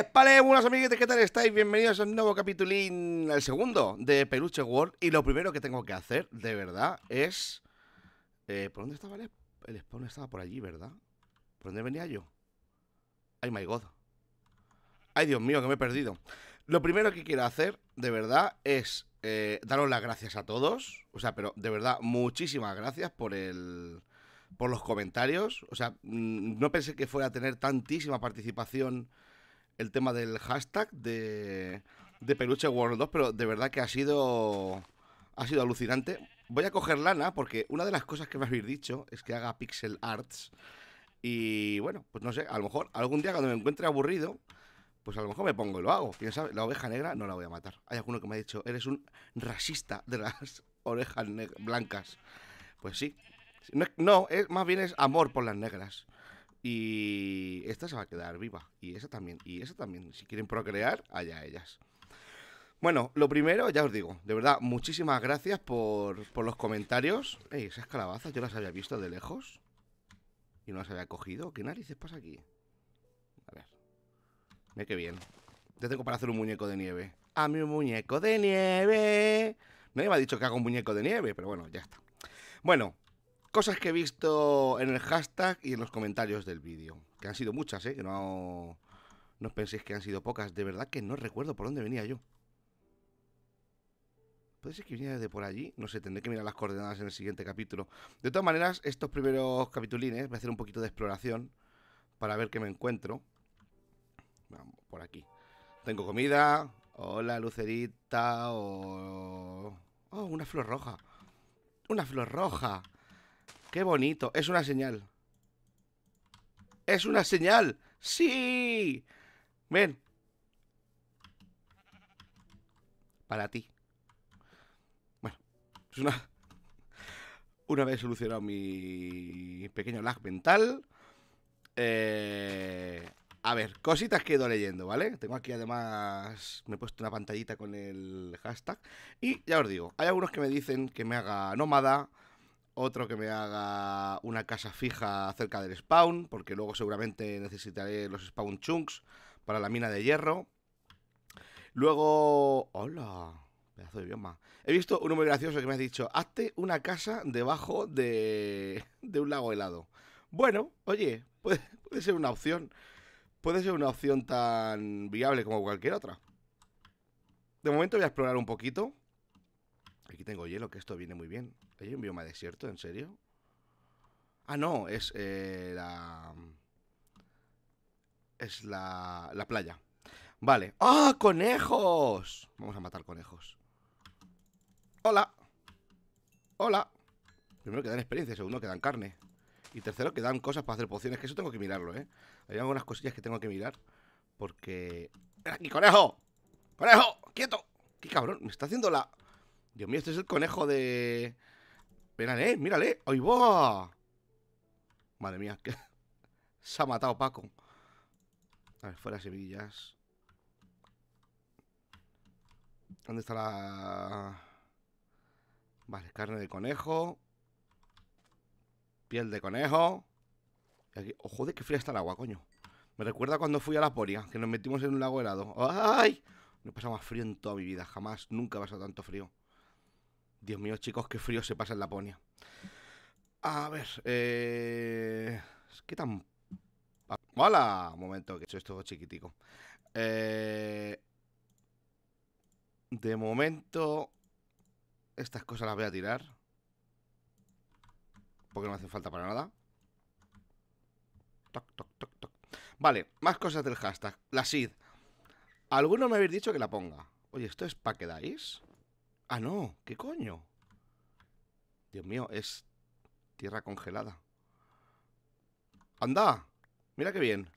Espale, buenas amiguitos, ¿qué tal estáis? Bienvenidos a un nuevo capitulín, el segundo de Peluche World. Y lo primero que tengo que hacer, de verdad, es... Eh, ¿Por dónde estaba el, el spawn? Estaba por allí, ¿verdad? ¿Por dónde venía yo? Ay, my God. Ay, Dios mío, que me he perdido. Lo primero que quiero hacer, de verdad, es eh, daros las gracias a todos. O sea, pero de verdad, muchísimas gracias por el... Por los comentarios, o sea, no pensé que fuera a tener tantísima participación el tema del hashtag de, Peluche World 2, pero de verdad que ha sido, ha sido alucinante. Voy a coger lana porque una de las cosas que me habéis dicho es que haga pixel arts. Y bueno, pues no sé, a lo mejor algún día cuando me encuentre aburrido, pues a lo mejor me pongo y lo hago. Quién la oveja negra no la voy a matar. Hay alguno que me ha dicho, eres un racista de las orejas blancas. Pues sí. No, es, más bien es amor por las negras. Y esta se va a quedar viva. Y esa también. Y esa también. Si quieren procrear, allá ellas. Bueno, lo primero, ya os digo, de verdad, muchísimas gracias por, los comentarios. Ey, esas calabazas yo las había visto de lejos. Y no las había cogido. ¿Qué narices pasa aquí? A ver. Mira qué bien. Ya tengo para hacer un muñeco de nieve. ¡A mi muñeco de nieve! Nadie me ha dicho que haga un muñeco de nieve, pero bueno, ya está. Bueno, cosas que he visto en el hashtag y en los comentarios del vídeo. Que han sido muchas, ¿eh? Que no, no penséis que han sido pocas. De verdad que no recuerdo por dónde venía yo. Puede ser que venía desde por allí. No sé, tendré que mirar las coordenadas en el siguiente capítulo. De todas maneras, estos primeros capitulines voy a hacer un poquito de exploración para ver qué me encuentro. Vamos, por aquí. Tengo comida. Hola, lucerita. Oh, oh una flor roja. Una flor roja. Qué bonito. Es una señal. Es una señal. Sí. Ven. Para ti. Bueno, es una... Una vez solucionado mi pequeño lag mental. Eh, a ver, cositas que he ido leyendo, ¿vale? Tengo aquí además, me he puesto una pantallita con el hashtag. Y ya os digo, hay algunos que me dicen que me haga nómada, otro que me haga una casa fija cerca del spawn, porque luego seguramente necesitaré los spawn chunks para la mina de hierro. Luego... ¡Hola! Pedazo de bioma. He visto un muy gracioso que me ha dicho, hazte una casa debajo de, de un lago helado. Bueno, oye, puede ser una opción. Puede ser una opción tan viable como cualquier otra. De momento voy a explorar un poquito Aquí tengo hielo, que esto viene muy bien. ¿Hay un bioma desierto? ¿En serio? Ah, no, es eh, la... Es la, la playa. Vale. ¡Ah, conejos! Vamos a matar conejos. ¡Hola! ¡Hola! Primero que dan experiencia, segundo que dan carne. Y tercero que dan cosas para hacer pociones, que eso tengo que mirarlo, ¿eh? Hay algunas cosillas que tengo que mirar porque... aquí, conejo! ¡Conejo! ¡Quieto! ¡Qué cabrón! Me está haciendo la... Dios mío, este es el conejo de... Mírale, mírale. vos, Madre mía, que... Se ha matado Paco. A ver, fuera semillas. ¿Dónde está la...? Vale, carne de conejo. Piel de conejo. Ojo de ¡Oh, joder, qué fría está el agua, coño! Me recuerda cuando fui a la Poria, que nos metimos en un lago helado. ¡Ay! No he pasado más frío en toda mi vida. Jamás, nunca he pasado tanto frío. Dios mío, chicos, qué frío se pasa en Laponia. A ver, eh... ¿Qué tan...? ¡Hola! Un momento, que he hecho esto chiquitico. Eh... De momento... Estas cosas las voy a tirar. Porque no me hacen falta para nada. Toc, toc, toc, toc. Vale, más cosas del hashtag. La SID. ¿Alguno me habéis dicho que la ponga. Oye, ¿esto es para que dais? Ah, no, ¿qué coño? Dios mío, es tierra congelada. ¡Anda! Mira qué bien.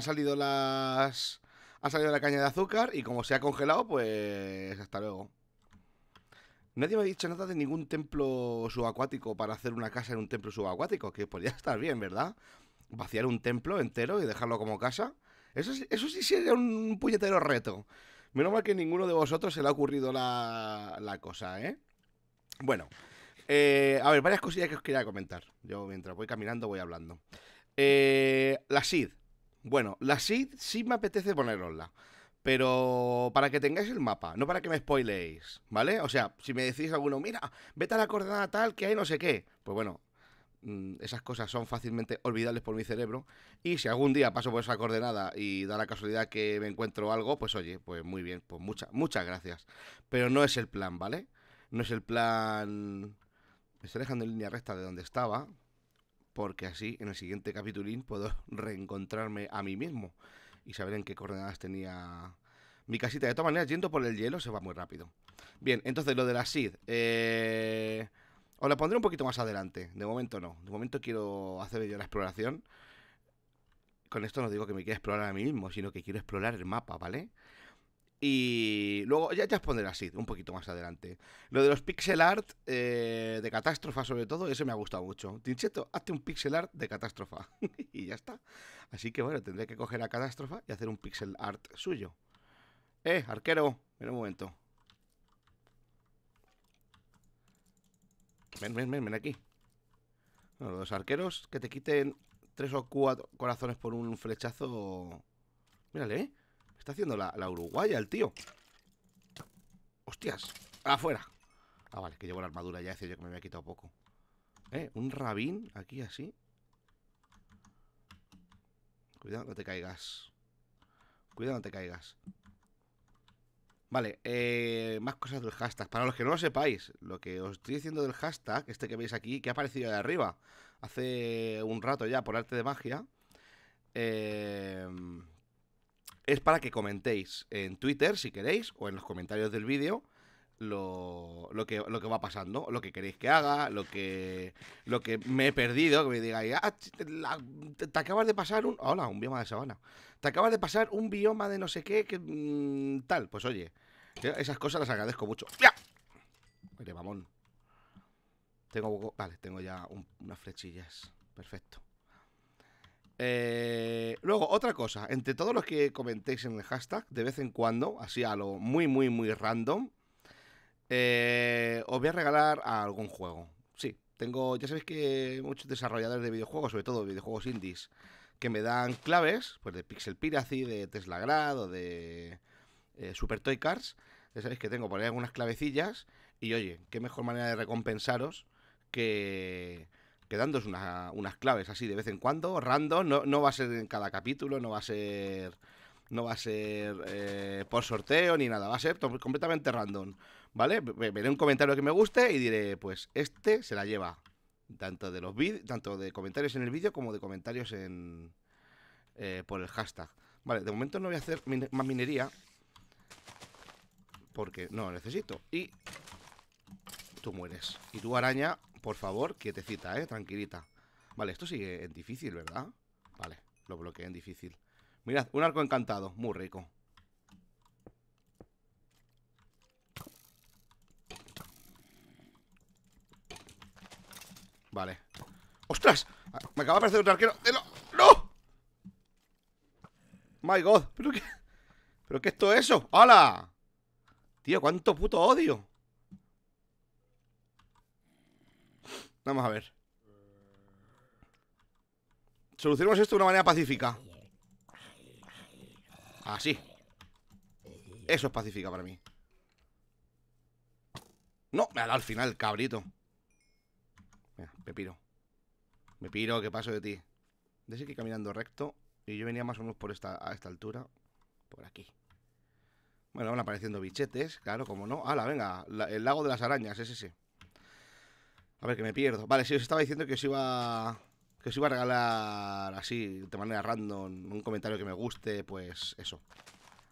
salido las... Ha salido la caña de azúcar y como se ha congelado, pues hasta luego. Nadie me ha dicho nada de ningún templo subacuático para hacer una casa en un templo subacuático, que podría estar bien, ¿verdad? Vaciar un templo entero y dejarlo como casa. Eso, eso sí sería un puñetero reto. Menos mal que ninguno de vosotros se le ha ocurrido la, cosa, ¿eh? Bueno, eh, a ver, varias cosillas que os quería comentar. Yo mientras voy caminando voy hablando. Eh, la SID. Bueno, la SID sí me apetece ponerosla. Pero para que tengáis el mapa, no para que me spoileéis, ¿vale? O sea, si me decís alguno, mira, vete a la coordenada tal que hay no sé qué. Pues bueno, Mm, esas cosas son fácilmente olvidables por mi cerebro y si algún día paso por esa coordenada y da la casualidad que me encuentro algo, pues oye, pues muy bien, pues muchas muchas gracias. Pero no es el plan, ¿vale? No es el plan... Me estoy dejando en línea recta de donde estaba porque así en el siguiente capitulín puedo reencontrarme a mí mismo y saber en qué coordenadas tenía mi casita. De todas maneras, yendo por el hielo se va muy rápido. Bien, entonces lo de la SID. Eh... Os la pondré un poquito más adelante. De momento no. De momento quiero hacer yo la exploración. Con esto no digo que me quiera explorar a mí mismo, sino que quiero explorar el mapa, ¿vale? Y luego ya, ya os pondré así, un poquito más adelante. Lo de los pixel art eh, de catástrofa, sobre todo, Eso me ha gustado mucho. Tincheto, hazte un pixel art de catástrofa. y ya está. Así que bueno, tendré que coger a catástrofa y hacer un pixel art suyo. Eh, arquero, en un momento. Ven, ven, ven, ven aquí. Los los arqueros que te quiten tres o cuatro corazones por un flechazo. Mírale, ¿eh? Está haciendo la, la uruguaya el tío. ¡Hostias! ¡Afuera! Ah, vale, que llevo la armadura ya. Decía yo que me había quitado poco. ¿Eh? Un rabín aquí así. Cuidado, no te caigas. Cuidado, no te caigas. Vale, eh, más cosas del hashtag. Para los que no lo sepáis, lo que os estoy diciendo del hashtag, este que veis aquí, que ha aparecido de arriba hace un rato ya por arte de magia, em, es para que comentéis en Twitter si queréis o en los comentarios del vídeo lo, que, va pasando, lo que queréis que haga, lo que, lo que me he perdido, que me digáis, ah, te, acabas de pasar un... Hola, un bioma de sabana. Te acabas de pasar un bioma de no sé qué, que mm, tal. Pues oye, esas cosas las agradezco mucho. ¡Ya! Mire, mamón. Tengo... Vale, tengo ya unas flechillas. Perfecto. Eh, luego, otra cosa, entre todos los que comentéis en el hashtag, de vez en cuando, así a lo muy, muy, muy random, eh, os voy a regalar algún juego. Sí, tengo, ya sabéis que muchos desarrolladores de videojuegos, sobre todo videojuegos indies, que me dan claves, pues de Pixel Piracy, de Tesla Grad o de eh, Super Toy Cars. Ya sabéis que tengo por ahí algunas clavecillas. Y oye, qué mejor manera de recompensaros que, que unas claves así de vez en cuando, random. No, va a ser en cada capítulo, no va a ser no va a ser eh, por sorteo ni nada, va a ser completamente random. ¿Vale? Veré un comentario que me guste y diré, pues este se la lleva. Tanto de los tanto de comentarios en el vídeo como de comentarios en eh, por el hashtag. Vale, de momento no voy a hacer más minería. Porque no necesito. Y tú mueres. Y tú, araña, por favor, quietecita, eh, tranquilita. Vale, esto sigue en difícil, ¿verdad? Vale, lo bloqueé en difícil. Mirad, un arco encantado, muy rico. Vale. ¡Ostras! Me acaba de aparecer otro arquero. ¡No! ¡My God! ¿Pero qué? ¿Pero qué es todo eso? ¡Hala! Tío, cuánto puto odio. Vamos a ver. Solucionemos esto de una manera pacífica. Así. Eso es pacífica para mí. No, me ha dado al final, cabrito me piro. Me piro, ¿qué paso de ti. De seguir caminando recto. Y yo venía más o menos por esta, a esta altura. Por aquí. Bueno, van apareciendo bichetes, claro, como no. ¡Hala, venga! el lago de las arañas, ese sí. A ver, que me pierdo. Vale, si os estaba diciendo que os iba. Que os iba a regalar así, de manera random, un comentario que me guste, pues eso.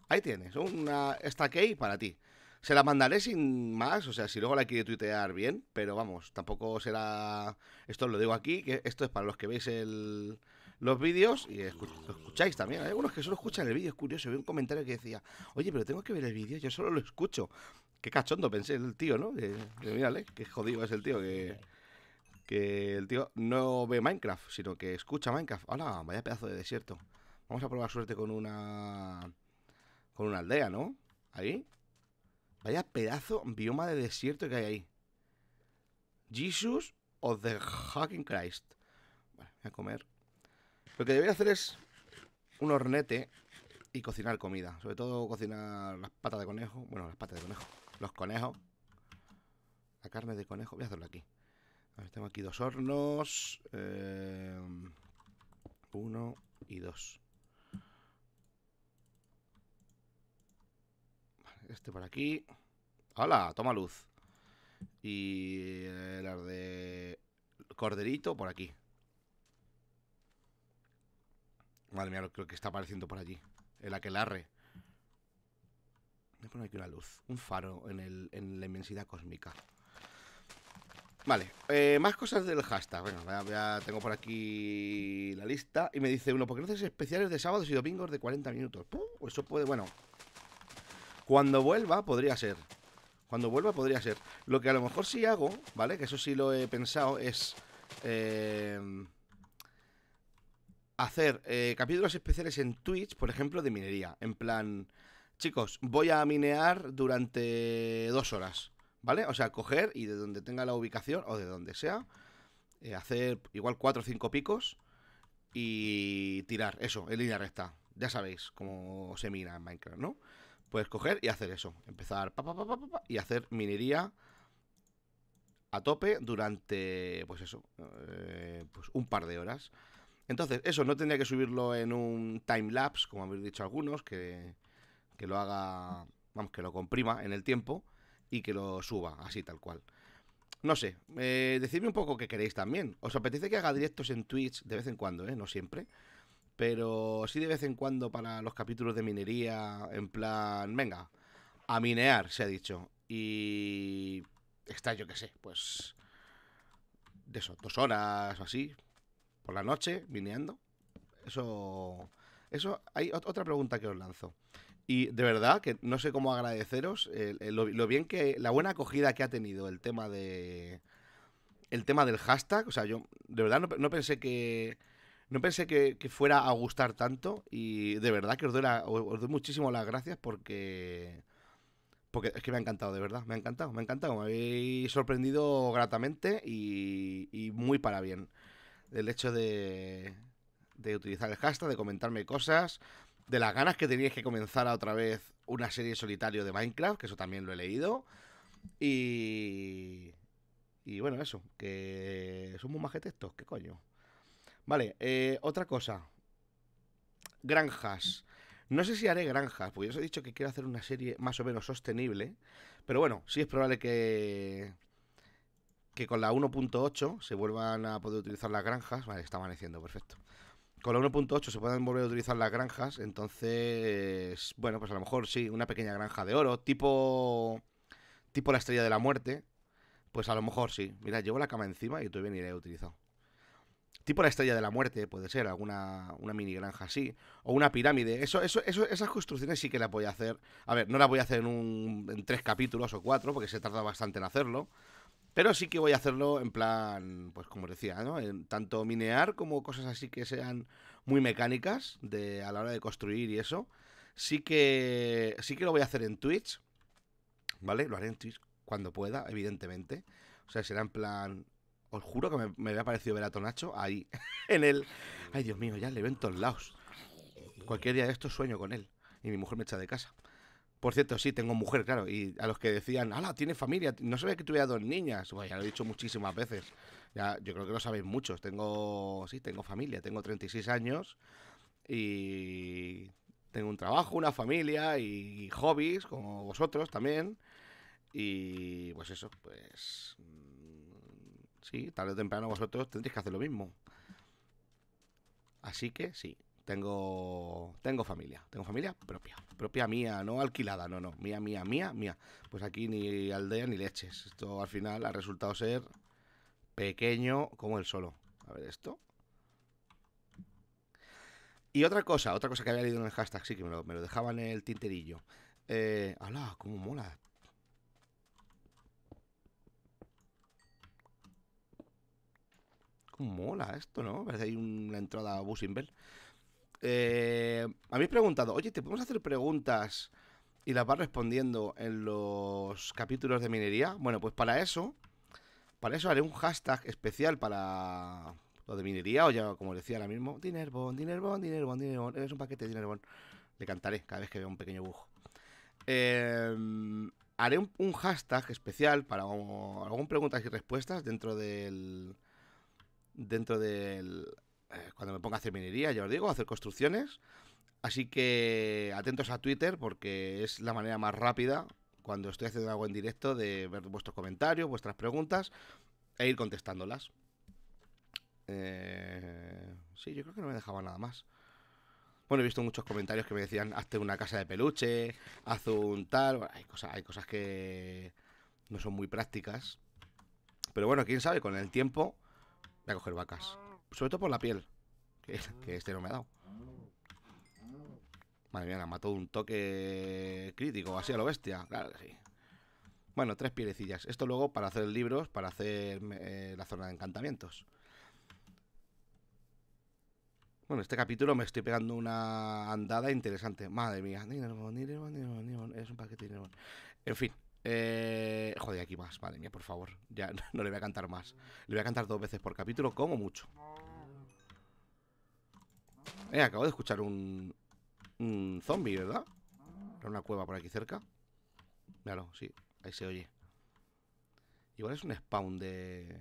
Ahí tienes, una key para ti. Se la mandaré sin más, o sea, si luego la quiere tuitear bien, pero vamos, tampoco será. Esto lo digo aquí, que esto es para los que veis el, los vídeos y lo escucháis también. Hay algunos que solo escuchan el vídeo, es curioso. Vi un comentario que decía, oye, pero tengo que ver el vídeo, yo solo lo escucho. Qué cachondo pensé el tío, ¿no? Que, mírale, ¿eh? qué jodido es el tío que. Que el tío no ve Minecraft, sino que escucha Minecraft. Hola, Vaya pedazo de desierto. Vamos a probar suerte con una. Con una aldea, ¿no? Ahí. Vaya pedazo bioma de desierto que hay ahí. Jesus o The Hacking Christ. Vale, voy a comer. Lo que debería hacer es un hornete y cocinar comida. Sobre todo cocinar las patas de conejo. Bueno, las patas de conejo. Los conejos. La carne de conejo. Voy a hacerlo aquí. tengo aquí dos hornos. Eh, uno y dos. este por aquí. ¡Hala! Toma luz. Y el eh, de Corderito por aquí. Vale, mira lo que está apareciendo por allí. El aquelarre. Voy a poner aquí una luz. Un faro en, el, en la inmensidad cósmica. Vale, eh, más cosas del hashtag. Bueno, ya, tengo por aquí la lista. Y me dice uno, ¿por qué no especiales de sábados y domingos de 40 minutos? ¡Pum! Eso puede, bueno, cuando vuelva, podría ser. Cuando vuelva, podría ser. Lo que a lo mejor sí hago, ¿vale? Que eso sí lo he pensado, es. Eh, hacer eh, capítulos especiales en Twitch, por ejemplo, de minería. En plan, chicos, voy a minear durante dos horas, ¿vale? O sea, coger y de donde tenga la ubicación o de donde sea, eh, hacer igual cuatro o cinco picos y tirar, eso, en línea recta. Ya sabéis cómo se mina en Minecraft, ¿no? Puedes coger y hacer eso. Empezar y hacer minería a tope durante, pues eso, eh, pues un par de horas. Entonces, eso no tendría que subirlo en un time lapse, como habéis dicho algunos, que, lo haga, vamos, que lo comprima en el tiempo y que lo suba, así tal cual. No sé, eh, decidme un poco qué queréis también. ¿Os apetece que haga directos en Twitch de vez en cuando, eh? No siempre pero sí de vez en cuando para los capítulos de minería, en plan, venga, a minear, se ha dicho. Y está, yo qué sé, pues de eso, dos horas o así, por la noche, mineando. Eso, eso, hay otra pregunta que os lanzo. Y de verdad que no sé cómo agradeceros lo, bien que, la buena acogida que ha tenido el tema de, el tema del hashtag. O sea, yo de verdad no pensé que, no pensé que, fuera a gustar tanto y de verdad que os doy, la, muchísimo las gracias porque, porque es que me ha encantado, de verdad, me ha encantado, me ha encantado, me habéis sorprendido gratamente y, muy para bien. El hecho de, de utilizar el hashtag, de comentarme cosas, de las ganas que teníais que comenzar otra vez una serie solitario de Minecraft, que eso también lo he leído. Y. Y bueno, eso, que somos muy majetes estos, qué coño. Vale, eh, otra cosa. Granjas. No sé si haré granjas, porque yo os he dicho que quiero hacer una serie más o menos sostenible. Pero bueno, sí es probable que. Que con la 1.8 se vuelvan a poder utilizar las granjas. Vale, está amaneciendo, perfecto. Con la 1.8 se pueden volver a utilizar las granjas. Entonces, bueno, pues a lo mejor sí, una pequeña granja de oro, tipo. Tipo la estrella de la muerte. Pues a lo mejor sí. Mira, llevo la cama encima y tú bien iré a utilizado tipo la estrella de la muerte, puede ser, alguna una mini granja así, o una pirámide. Eso, eso, esas construcciones sí que las voy a hacer. A ver, no las voy a hacer en, tres capítulos o cuatro, porque se tarda bastante en hacerlo. Pero sí que voy a hacerlo en plan, pues como decía, ¿no? tanto minear como cosas así que sean muy mecánicas de, a la hora de construir y eso. Sí que, sí que lo voy a hacer en Twitch, ¿vale? Lo haré en Twitch cuando pueda, evidentemente. O sea, será en plan, os juro que me, me había parecido ver a Tonacho ahí, en el... Ay, Dios mío, ya le ven todos lados. Cualquier día de estos sueño con él. Y mi mujer me echa de casa. Por cierto, sí, tengo mujer, claro. Y a los que decían, ala, tiene familia, no sabía que tuviera dos niñas. Bueno, ya lo he dicho muchísimas veces. Ya, yo creo que lo sabéis muchos. Tengo, sí, tengo familia, tengo 36 años y tengo un trabajo, una familia y hobbies, como vosotros también. Y pues eso, pues Sí, tarde o temprano vosotros tendréis que hacer lo mismo. Así que sí, tengo tengo familia, tengo familia propia, propia mía, no alquilada, no, no, mía, mía, mía, mía. Pues aquí ni aldea ni leches. Esto al final ha resultado ser pequeño como el solo. A ver esto. Y otra cosa, otra cosa que había leído en el hashtag, sí, que me lo, dejaba en el tinterillo. Eh, ¡Hala! ¡Cómo mola! mola esto, ¿no? Parece hay una entrada a Busimbel. Bell. Eh, habéis preguntado, oye, ¿te podemos hacer preguntas y las vas respondiendo en los capítulos de minería? Bueno, pues para eso, para eso haré un hashtag especial para lo de minería, o ya como decía ahora mismo, Dinerbon, Dinerbon, dinero Dinerbon, es un paquete de Dinerbon. Le cantaré cada vez que vea un pequeño bujo. Em, haré un, hashtag especial para algún preguntas y respuestas dentro del, dentro del... Eh, cuando me ponga a hacer minería, ya os digo, a hacer construcciones. Así que atentos a Twitter porque es la manera más rápida cuando estoy haciendo algo en directo de ver vuestros comentarios, vuestras preguntas e ir contestándolas. Eh, sí, yo creo que no me dejaba nada más. Bueno, he visto muchos comentarios que me decían, hazte una casa de peluche, haz un tal. hay, cosas, hay cosas que no son muy prácticas. Pero bueno, quién sabe, con el tiempo Voy a coger vacas. Sobre todo por la piel. Que, este no me ha dado. Madre mía, me mató un toque crítico, así a lo bestia. Claro que sí. Bueno, tres pielecillas. Esto luego para hacer libros, para hacer eh, la zona de encantamientos. Bueno, este capítulo me estoy pegando una andada interesante. Madre mía. Es un paquete de En fin. Eh, joder, aquí más, madre mía, por favor. Ya no, le voy a cantar más. Le voy a cantar dos veces por capítulo, como mucho. Eh, acabo de escuchar un, un zombie, ¿verdad? Era una cueva por aquí cerca. Míralo, sí, ahí se oye. Igual es un spawn de...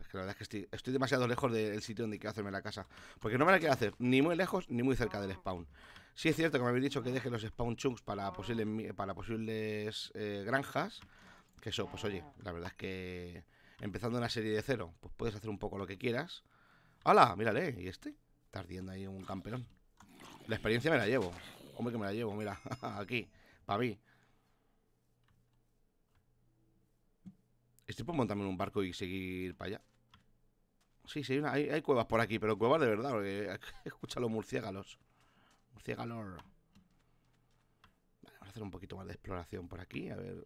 Es que la verdad es que estoy, estoy demasiado lejos del sitio donde quiero hacerme la casa. Porque no me la quiero hacer ni muy lejos ni muy cerca del spawn. Sí es cierto que me habéis dicho que deje los spawn chunks para, para posibles eh, granjas. Que eso, pues oye, la verdad es que empezando una serie de cero, pues puedes hacer un poco lo que quieras. ¡Hala! Mírale, y este. Está ardiendo ahí un campeón. La experiencia me la llevo. Hombre, que me la llevo, mira. Aquí, para mí. Estoy por montarme en un barco y seguir para allá. Sí, sí, hay, cuevas por aquí, pero cuevas de verdad, porque escucha los murciélagos. Cigalor. Vale, vamos a hacer un poquito más de exploración por aquí, a ver.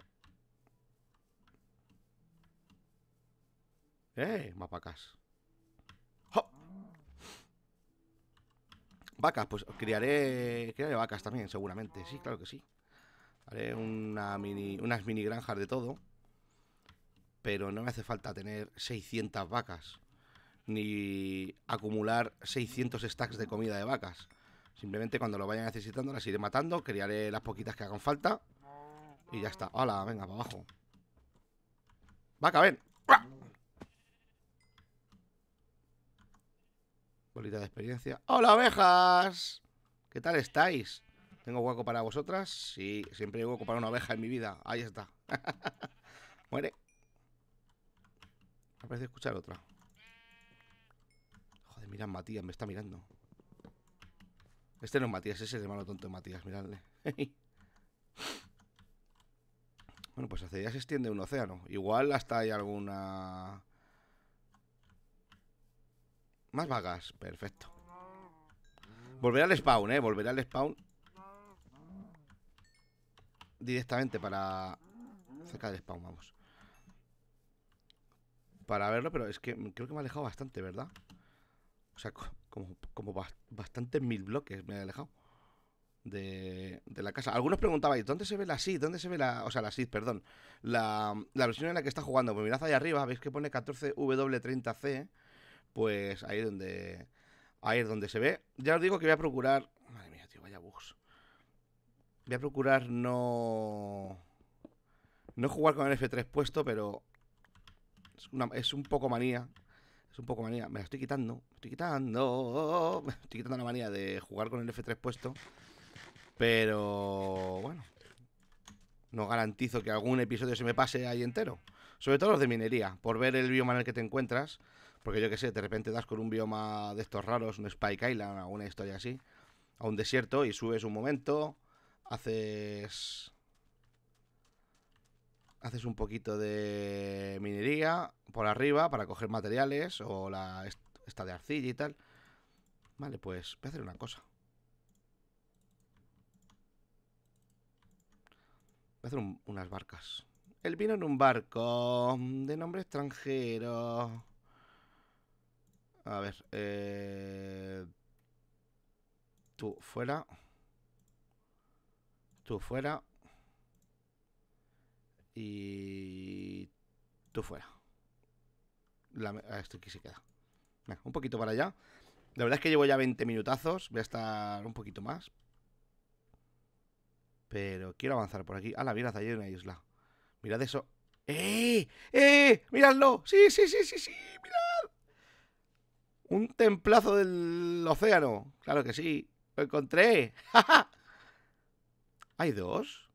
¡Eh! Mapacas. ¡Oh! Vacas, pues criaré, criaré vacas también, seguramente. Sí, claro que sí. Haré una mini, unas mini granjas de todo. Pero no me hace falta tener 600 vacas. Ni acumular 600 stacks de comida de vacas. Simplemente cuando lo vaya necesitando las iré matando, Crearé las poquitas que hagan falta. Y ya está. Hola, venga, para abajo. Vaca, ven. Bolita de experiencia. ¡Hola, ovejas! ¿Qué tal estáis? ¿Tengo hueco para vosotras? Sí, siempre hay hueco para una oveja en mi vida. Ahí está. Muere. Me parece escuchar otra. Joder, mira, Matías me está mirando. Este no es Matías, ese es el malo tonto de Matías, miradle. bueno, pues hacia allá se extiende un océano. Igual hasta hay alguna... Más vagas, perfecto. Volveré al spawn, eh, volveré al spawn. Directamente para... Cerca del spawn, vamos. Para verlo, pero es que creo que me ha alejado bastante, ¿verdad? O sea, como, como bastantes mil bloques me he alejado de, de la casa. Algunos preguntabais, ¿dónde se ve la SID? ¿Dónde se ve la. O sea, la SID, perdón. La, la versión en la que está jugando. Pues mirad ahí arriba, veis que pone 14W30C. Pues ahí es donde. Ahí donde se ve. Ya os digo que voy a procurar. Madre mía, tío, vaya bugs. Voy a procurar no. No jugar con el F3 puesto, pero. Es, es un poco manía es un poco manía. Me la estoy quitando. Me estoy quitando. Me estoy quitando la manía de jugar con el F3 puesto. Pero bueno. No garantizo que algún episodio se me pase ahí entero. Sobre todo los de minería. Por ver el bioma en el que te encuentras. Porque yo qué sé, de repente das con un bioma de estos raros, un Spike Island, alguna historia así. A un desierto y subes un momento. Haces haces un poquito de minería por arriba para coger materiales o la esta de arcilla y tal. Vale, pues voy a hacer una cosa. Voy a hacer unas barcas. Él vino en un barco mm, de nombre extranjero. A ver, eh, tú fuera. Tú fuera. Y tú fuera. Ah, esto aquí se queda. un poquito para allá. La verdad es que llevo ya 20 minutazos. Voy a estar un poquito más. Pero quiero avanzar por aquí. Ah, la mirad, ahí hay una isla. Mirad eso. ¡Eh! ¡Eh! ¡Miradlo! ¡Sí, sí, sí, sí, sí! ¡Mirad! Un templazo del océano. Claro que sí. Lo encontré. ¿Hay dos?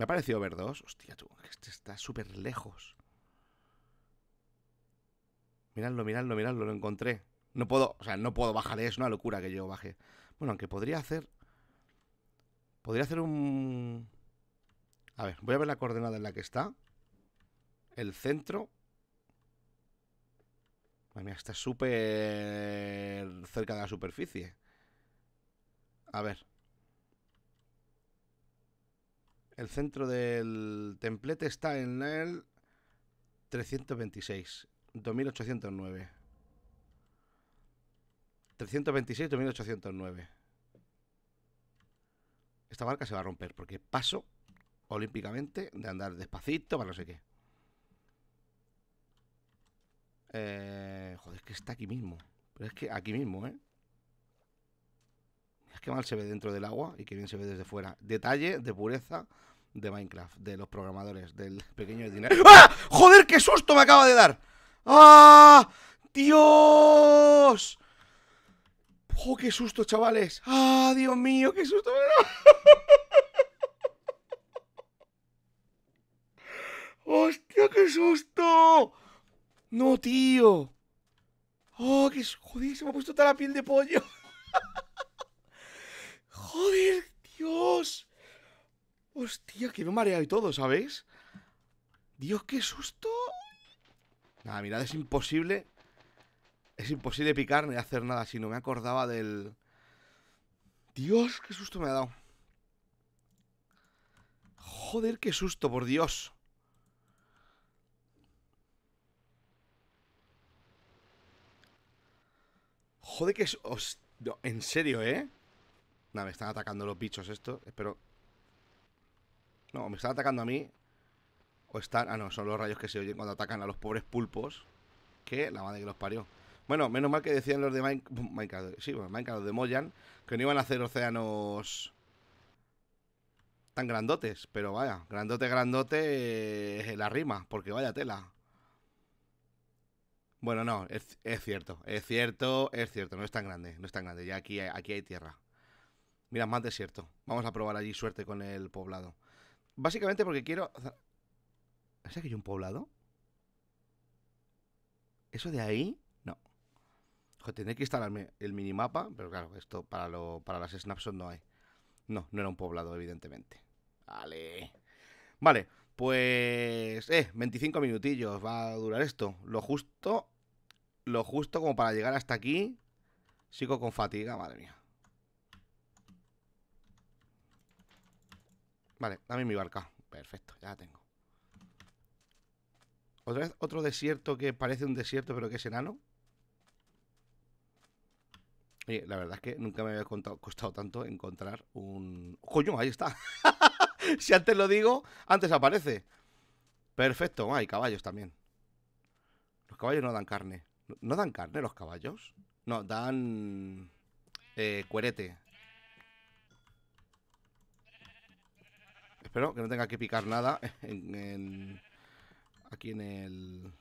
Me ha parecido ver dos. Hostia, tú, este está súper lejos. Miradlo, miradlo, miradlo, lo encontré. No puedo, o sea, no puedo bajar, ¿eh? es una locura que yo baje. Bueno, aunque podría hacer. Podría hacer un. A ver, voy a ver la coordenada en la que está. El centro. Madre mía, está súper cerca de la superficie. A ver. El centro del templete está en el 326, 2809. 326, 2809. Esta barca se va a romper porque paso olímpicamente de andar despacito para no sé qué. Eh, joder, es que está aquí mismo. Pero es que aquí mismo, ¿eh? Es que mal se ve dentro del agua y que bien se ve desde fuera. Detalle de pureza de Minecraft, de los programadores, del pequeño dinero. ¡Ah! ¡Joder, qué susto me acaba de dar! ¡Ah! ¡Dios! ¡Oh, qué susto, chavales! ¡Ah, Dios mío, qué susto! ¡Hostia, qué susto! No, tío. ¡Oh, qué... Joder, se me ha puesto toda la piel de pollo. Hostia, que me he mareado y todo, ¿sabéis? Dios, qué susto. Nada, mirad, es imposible. Es imposible picar ni hacer nada si no me acordaba del. Dios, qué susto me ha dado. Joder, qué susto, por Dios. Joder, qué es. en serio, ¿eh? Nada, me están atacando los bichos estos. Espero no, me están atacando a mí. O están. Ah, no, son los rayos que se oyen cuando atacan a los pobres pulpos. Que la madre que los parió. Bueno, menos mal que decían los de Minecraft. sí, Minecraft, de Moyan. Que no iban a hacer océanos. Tan grandotes. Pero vaya, grandote, grandote. Eh, es la rima. Porque vaya tela. Bueno, no, es, es, cierto, es cierto, es cierto, no es tan grande, no es tan grande, ya aquí, aquí hay tierra. Mira, más desierto. Vamos a probar allí suerte con el poblado. Básicamente porque quiero... ¿Es aquí un poblado? ¿Eso de ahí? No. Joder, tendré que instalarme el minimapa, pero claro, esto para, lo, para las snapshots no hay. No, no era un poblado, evidentemente. Vale. Vale, pues... Eh, 25 minutillos va a durar esto. Lo justo... Lo justo como para llegar hasta aquí. Sigo con fatiga, madre mía. Vale, dame mi barca. Perfecto, ya la tengo. Otra vez otro desierto que parece un desierto, pero que es enano. y la verdad es que nunca me había costado tanto encontrar un... ¡Coño, ahí está! si antes lo digo, antes aparece. Perfecto, hay ah, caballos también. Los caballos no dan carne. ¿No dan carne los caballos? No, dan... Eh, cuerete. Espero que no tenga que picar nada aquí en el...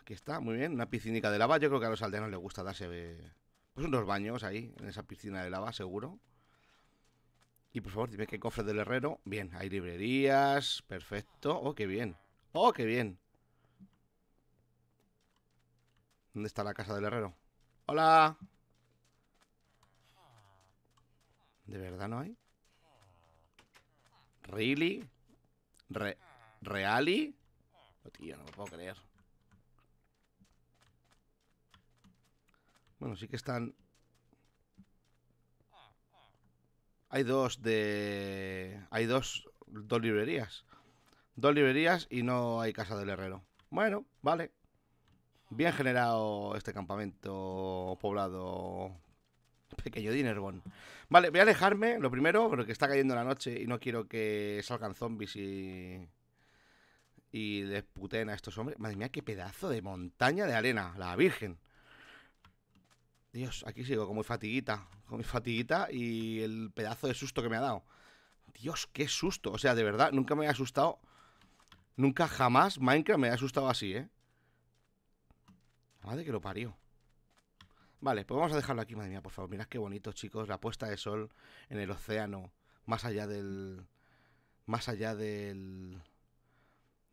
Aquí está, muy bien, una piscinica de lava. Yo creo que a los aldeanos les gusta darse pues unos baños ahí, en esa piscina de lava, seguro. Y por favor, dime qué cofre del herrero. Bien, hay librerías. Perfecto. Oh, qué bien. Oh, qué bien. ¿Dónde está la casa del herrero? ¡Hola! ¿De verdad no hay? ¿Really? Re ¿Reali? Oh, tío, no me puedo creer. Bueno, sí que están... Hay dos de... Hay dos, dos librerías. Dos librerías y no hay casa del herrero. Bueno, vale. Bien generado este campamento poblado Pequeño Dinerbon. Vale, voy a alejarme, lo primero, porque está cayendo la noche y no quiero que salgan zombies y. Y les a estos hombres. Madre mía, qué pedazo de montaña de arena, la Virgen. Dios, aquí sigo como muy fatiguita. Con muy fatiguita y el pedazo de susto que me ha dado. Dios, qué susto. O sea, de verdad, nunca me he asustado. Nunca jamás Minecraft me ha asustado así, ¿eh? Madre que lo parió. Vale, pues vamos a dejarlo aquí, madre mía, por favor. Mirad qué bonito, chicos, la puesta de sol en el océano, más allá del... Más allá del...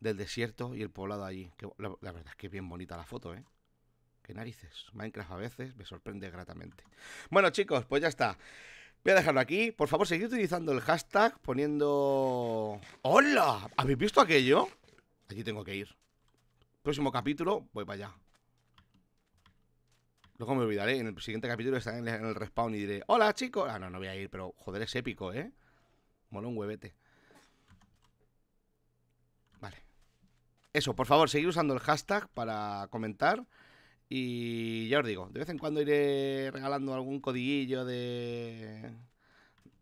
Del desierto y el poblado allí. Que, la, verdad es que es bien bonita la foto, ¿eh? Qué narices. Minecraft a veces me sorprende gratamente. Bueno, chicos, pues ya está. Voy a dejarlo aquí. Por favor, seguid utilizando el hashtag poniendo... ¡Hola! ¿Habéis visto aquello? Allí tengo que ir. Próximo capítulo, voy para allá. Luego me olvidaré, en el siguiente capítulo estaré en el respawn y diré, hola chicos. Ah, no, no voy a ir, pero joder, es épico, ¿eh? Mola un huevete. Vale. Eso, por favor, seguir usando el hashtag para comentar. Y ya os digo, de vez en cuando iré regalando algún codiguillo de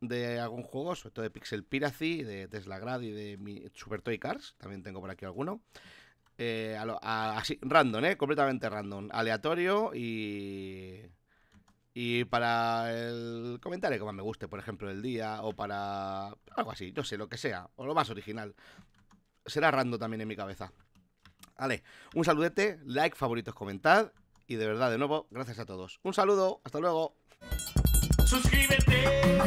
de algún juego, sobre todo de Pixel Piracy, de Tesla Grad y de Super Toy Cars, también tengo por aquí alguno. Eh, lo, así, random, ¿eh? Completamente random. Aleatorio y. Y para el comentario que más me guste, por ejemplo, el día, o para algo así, no sé, lo que sea, o lo más original. Será random también en mi cabeza. Vale, un saludete, like, favoritos, comentad. Y de verdad, de nuevo, gracias a todos. Un saludo, hasta luego. Suscríbete,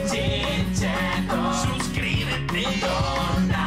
Suscríbete,